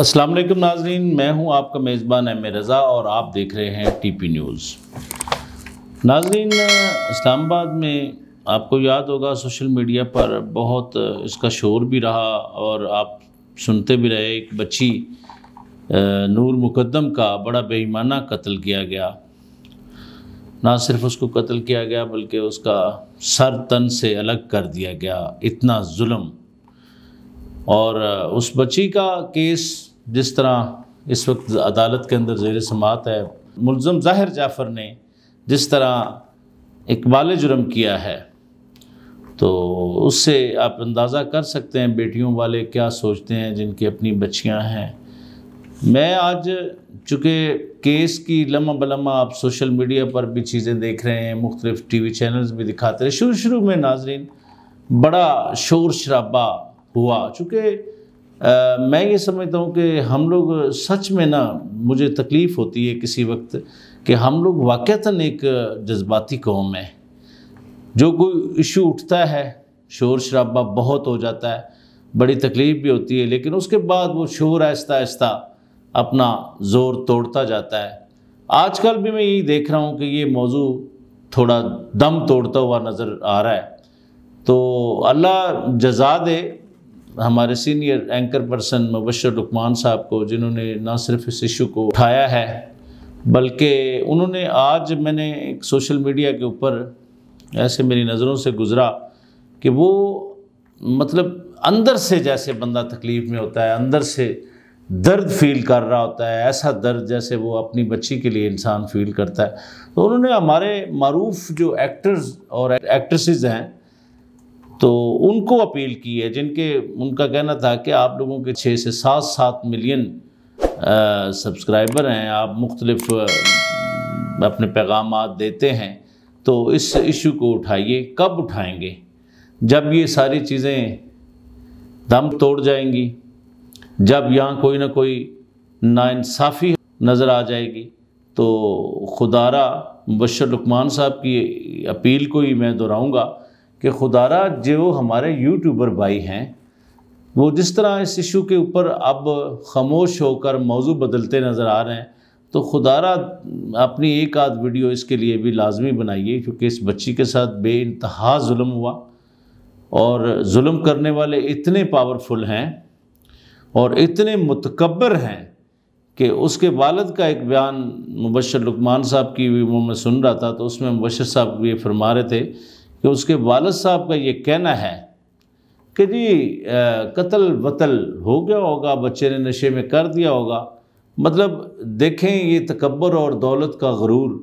अस्सलाम वालेकुम नाजरीन मैं हूं आपका मेज़बान एम रज़ा और आप देख रहे हैं टीपी न्यूज़ नाजरीन इस्लामाबाद में आपको याद होगा सोशल मीडिया पर बहुत इसका शोर भी रहा और आप सुनते भी रहे एक बच्ची नूर मुकदम का बड़ा बेईमाना कत्ल किया गया ना सिर्फ उसको कत्ल किया गया बल्कि उसका सर तन से अलग कर दिया गया इतना जुल्म और उस बच्ची का केस जिस तरह इस वक्त अदालत के अंदर जेर समात है मुलम ज़ाहिर जाफ़र ने जिस तरह इकबाल जुर्म किया है तो उससे आप अंदाज़ा कर सकते हैं बेटियों वाले क्या सोचते हैं जिनकी अपनी बच्चियां हैं मैं आज चूँकि केस की लम्हा बलम्मा आप सोशल मीडिया पर भी चीज़ें देख रहे हैं मुख्तलिफ़ टी वी चैनल्स भी दिखाते रहे शुरू शुरू में नाजरीन बड़ा शोर शराबा हुआ चूँकि मैं ये समझता हूँ कि हम लोग सच में ना मुझे तकलीफ़ होती है किसी वक्त कि हम लोग वाक़ता एक जज्बाती कौम है जो कोई इशू उठता है शोर शराबा बहुत हो जाता है बड़ी तकलीफ़ भी होती है लेकिन उसके बाद वो शोर आहिस्ता आहिस्ता अपना ज़ोर तोड़ता जाता है आजकल भी मैं यही देख रहा हूँ कि ये मौजू थोड़ा दम तोड़ता हुआ नज़र आ रहा है तो अल्लाह जजा दे हमारे senior anchor person Mubashar Luqman साहब को जिन्होंने ना सिर्फ इस इशू को उठाया है बल्कि उन्होंने आज मैंने एक सोशल मीडिया के ऊपर ऐसे मेरी नज़रों से गुज़रा कि वो मतलब अंदर से जैसे बंदा तकलीफ़ में होता है अंदर से दर्द फील कर रहा होता है ऐसा दर्द जैसे वो अपनी बच्ची के लिए इंसान फील करता है तो उन्होंने हमारे मरूफ जो एक्टर्स और एक्ट्रेसेस हैं तो उनको अपील की है जिनके उनका कहना था कि आप लोगों के छः से सात सात मिलियन सब्सक्राइबर हैं आप मुख्तलफ अपने पैगाम देते हैं तो इस इशू को उठाइए कब उठाएंगे जब ये सारी चीज़ें दम तोड़ जाएंगी जब यहाँ कोई ना कोई नाानसाफ़ी नज़र आ जाएगी तो खुदारा मुबर लकमान साहब की अपील को ही मैं दोहराऊँगा कि खुदारा जो हमारे यूट्यूबर भाई हैं वो जिस तरह इस इशू के ऊपर अब खामोश होकर मौजू बदलते नज़र आ रहे हैं तो खुदारा अपनी एक आध वीडियो इसके लिए भी लाजमी बनाइए क्योंकि इस बच्ची के साथ बे इंतहा हुआ और म करने वाले इतने पावरफुल हैं और इतने मतकबर हैं कि उसके वालद का एक बयान मुबशर लुकमान साहब की भी मैं सुन रहा था तो उसमें मुबशर साहब ये फरमा रहे थे कि उसके वालद साहब का ये कहना है कि जी कत्ल वतल हो गया होगा बच्चे ने नशे में कर दिया होगा मतलब देखें ये तकबर और दौलत का गरूर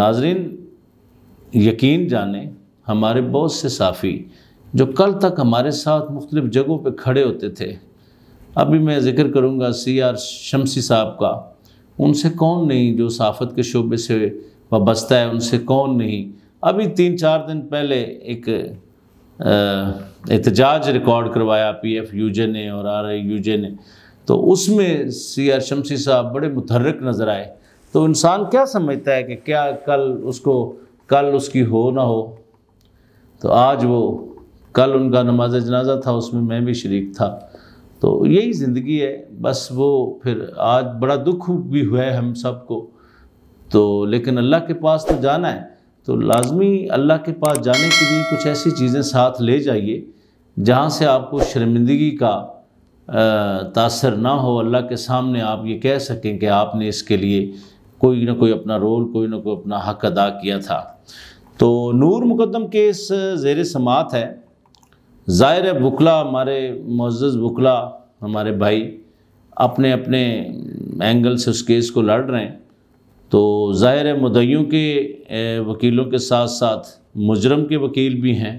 नाजरीन यकीन जाने हमारे बहुत से साफ़ी जो कल तक हमारे साथ मुख्तलिफ जगहों पर खड़े होते थे अभी मैं ज़िक्र करूँगा सी आर शमसी साहब का उनसे कौन नहीं जो साफत के शोबे से वाबस्ता है उनसे कौन नहीं अभी तीन चार दिन पहले एक एहतजाज रिकॉर्ड करवाया पी एफ यू जे ने और आर आई यू जे ने तो उसमें सी आर शमसी साहब बड़े मुतरक नज़र आए तो इंसान क्या समझता है कि क्या कल उसको कल उसकी हो ना हो तो आज वो कल उनका नमाज जनाजा था उसमें मैं भी शरीक था तो यही ज़िंदगी है बस वो फिर आज बड़ा दुख भी हुआ है हम सबको तो लेकिन अल्लाह के पास तो जाना है तो लाजमी अल्लाह के पास जाने के लिए कुछ ऐसी चीज़ें साथ ले जाइए जहाँ से आपको शर्मिंदगी का तासर ना हो अल्लाह के सामने आप ये कह सकें कि आपने इसके लिए कोई ना कोई अपना रोल कोई ना कोई अपना हक अदा किया था तो नूर मुकदम केस जेर समात है ज़ाहिर है बुकला हमारे मोज़ बुकला हमारे भाई अपने अपने एंगल से उस केस को लड़ रहे हैं तो ज़ाहिर मुदैयों के वकीलों के साथ साथ मुजरम के वकील भी हैं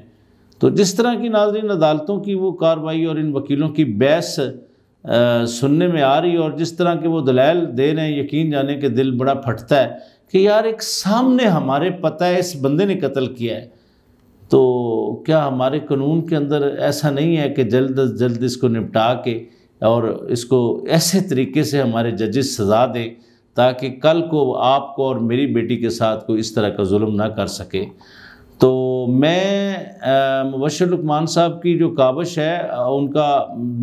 तो जिस तरह की नाजरीन अदालतों की वो कार्रवाई और इन वकीलों की बहस सुनने में आ रही है और जिस तरह के वो दलाल दे रहे हैं यकीन जाने के दिल बड़ा फटता है कि यार एक सामने हमारे पता है इस बंदे ने कत्ल किया है तो क्या हमारे कानून के अंदर ऐसा नहीं है कि जल्द अज जल्द इसको निपटा के और इसको ऐसे तरीके से हमारे जजेस सजा दें ताकि कल को आपको और मेरी बेटी के साथ कोई इस तरह का जुल्म ना कर सके तो मैं मुबशर लकमान साहब की जो काबश है उनका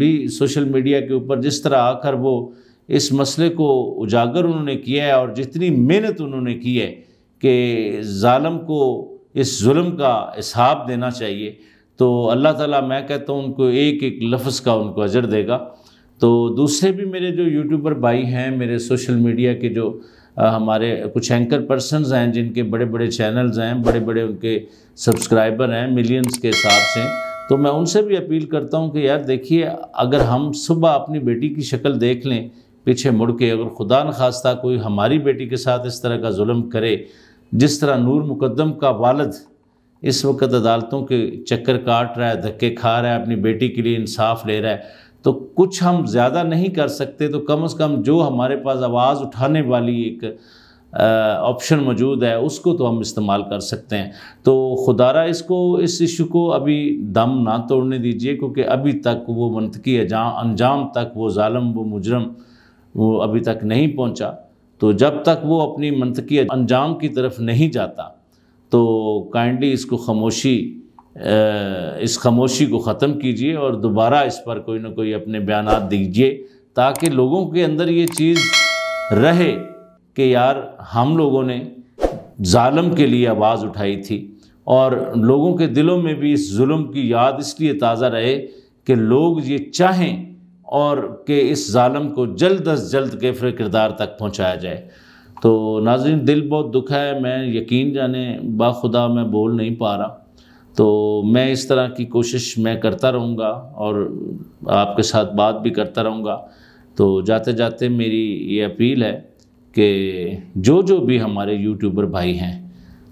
भी सोशल मीडिया के ऊपर जिस तरह आकर वो इस मसले को उजागर उन्होंने किया है और जितनी मेहनत उन्होंने की है कि ालम को इस जुल्म का हिसाब देना चाहिए तो अल्लाह ताला मैं कहता हूँ उनको एक एक लफ्ज़ का उनको अजर देगा तो दूसरे भी मेरे जो यूट्यूबर भाई हैं मेरे सोशल मीडिया के जो आ, हमारे कुछ एंकर पर्सन हैं जिनके बड़े बड़े चैनल्स हैं बड़े बड़े उनके सब्सक्राइबर हैं मिलियंस के हिसाब से तो मैं उनसे भी अपील करता हूँ कि यार देखिए अगर हम सुबह अपनी बेटी की शक्ल देख लें पीछे मुड़ के अगर खुदा न खास्ता कोई हमारी बेटी के साथ इस तरह का जुल्म करे जिस तरह नूर मुकदम का वालद इस वक्त अदालतों के चक्कर काट रहा है धक्के खा रहा है अपनी बेटी के लिए इंसाफ ले रहा है तो कुछ हम ज़्यादा नहीं कर सकते तो कम से कम जो हमारे पास आवाज़ उठाने वाली एक ऑप्शन मौजूद है उसको तो हम इस्तेमाल कर सकते हैं तो खुदारा इसको इस इशू को अभी दम ना तोड़ने दीजिए क्योंकि अभी तक वो मनतकी अंजाम तक वो ालम वो मुजरम वो अभी तक नहीं पहुँचा तो जब तक वो अपनी मनतकी अंजाम की तरफ नहीं जाता तो काइंडली इसको खामोशी इस खामोशी को ख़त्म कीजिए और दोबारा इस पर कोई ना कोई अपने बयान दीजिए ताकि लोगों के अंदर ये चीज़ रहे कि यार हम लोगों ने ालम के लिए आवाज़ उठाई थी और लोगों के दिलों में भी इस जुल्म की याद इसलिए ताज़ा रहे कि लोग ये चाहें और कि इस ालम को जल्द अज जल्द कैफर किरदार तक पहुँचाया जाए तो नाजिन दिल बहुत दुख है मैं यकीन जाने बाखुदा मैं बोल नहीं पा रहा तो मैं इस तरह की कोशिश मैं करता रहूँगा और आपके साथ बात भी करता रहूँगा तो जाते जाते मेरी ये अपील है कि जो जो भी हमारे यूट्यूबर भाई हैं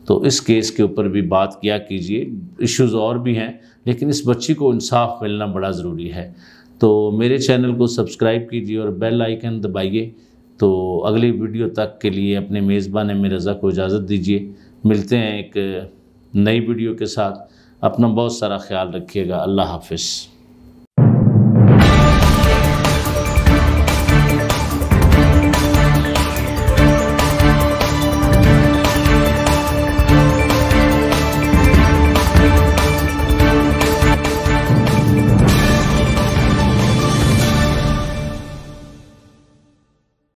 तो इस केस के ऊपर भी बात किया कीजिए इश्यूज और भी हैं लेकिन इस बच्ची को इंसाफ मिलना बड़ा ज़रूरी है तो मेरे चैनल को सब्सक्राइब कीजिए और बेल आइकन दबाइए तो अगली वीडियो तक के लिए अपने मेज़बान में रज़ा को इजाज़त दीजिए मिलते हैं एक नई वीडियो के साथ अपना बहुत सारा ख्याल रखिएगा अल्लाह हाफिज़